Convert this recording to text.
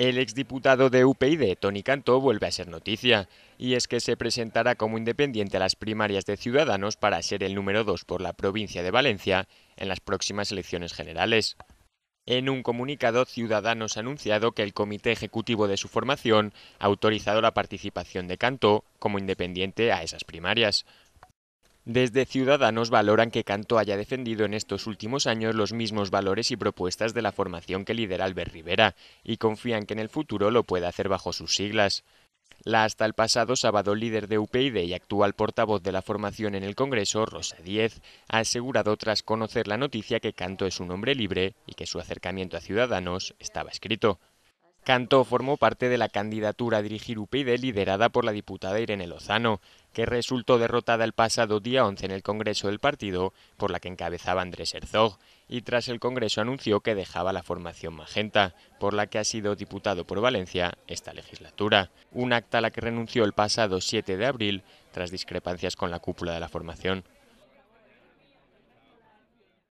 El exdiputado de UPyD, Tony Cantó, vuelve a ser noticia, y es que se presentará como independiente a las primarias de Ciudadanos para ser el número dos por la provincia de Valencia en las próximas elecciones generales. En un comunicado, Ciudadanos ha anunciado que el comité ejecutivo de su formación ha autorizado la participación de Cantó como independiente a esas primarias, desde Ciudadanos valoran que Canto haya defendido en estos últimos años los mismos valores y propuestas de la formación que lidera Albert Rivera y confían que en el futuro lo pueda hacer bajo sus siglas. La hasta el pasado sábado líder de UPyD y actual portavoz de la formación en el Congreso, Rosa Díez, ha asegurado tras conocer la noticia que Canto es un hombre libre y que su acercamiento a Ciudadanos estaba escrito. Cantó formó parte de la candidatura a dirigir UPyD liderada por la diputada Irene Lozano, que resultó derrotada el pasado día 11 en el Congreso del partido, por la que encabezaba Andrés Herzog, y tras el Congreso anunció que dejaba la formación Magenta, por la que ha sido diputado por Valencia esta legislatura, un acta a la que renunció el pasado 7 de abril tras discrepancias con la cúpula de la formación.